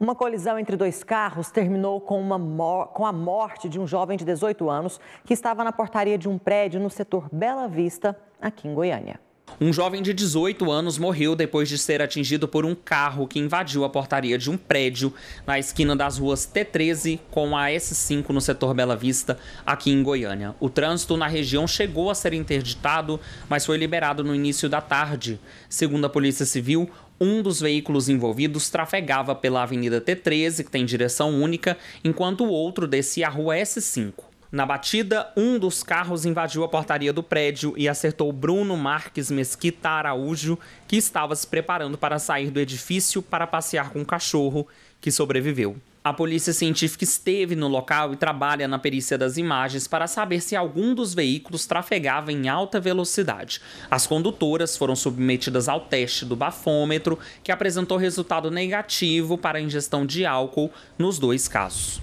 Uma colisão entre dois carros terminou com, uma, com a morte de um jovem de 18 anos que estava na portaria de um prédio no setor Bela Vista, aqui em Goiânia. Um jovem de 18 anos morreu depois de ser atingido por um carro que invadiu a portaria de um prédio na esquina das ruas T13 com a S5 no setor Bela Vista, aqui em Goiânia. O trânsito na região chegou a ser interditado, mas foi liberado no início da tarde. Segundo a Polícia Civil, um dos veículos envolvidos trafegava pela Avenida T13, que tem direção única, enquanto o outro descia a rua S5. Na batida, um dos carros invadiu a portaria do prédio e acertou Bruno Marques Mesquita Araújo, que estava se preparando para sair do edifício para passear com o cachorro, que sobreviveu. A polícia científica esteve no local e trabalha na perícia das imagens para saber se algum dos veículos trafegava em alta velocidade. As condutoras foram submetidas ao teste do bafômetro, que apresentou resultado negativo para a ingestão de álcool nos dois casos.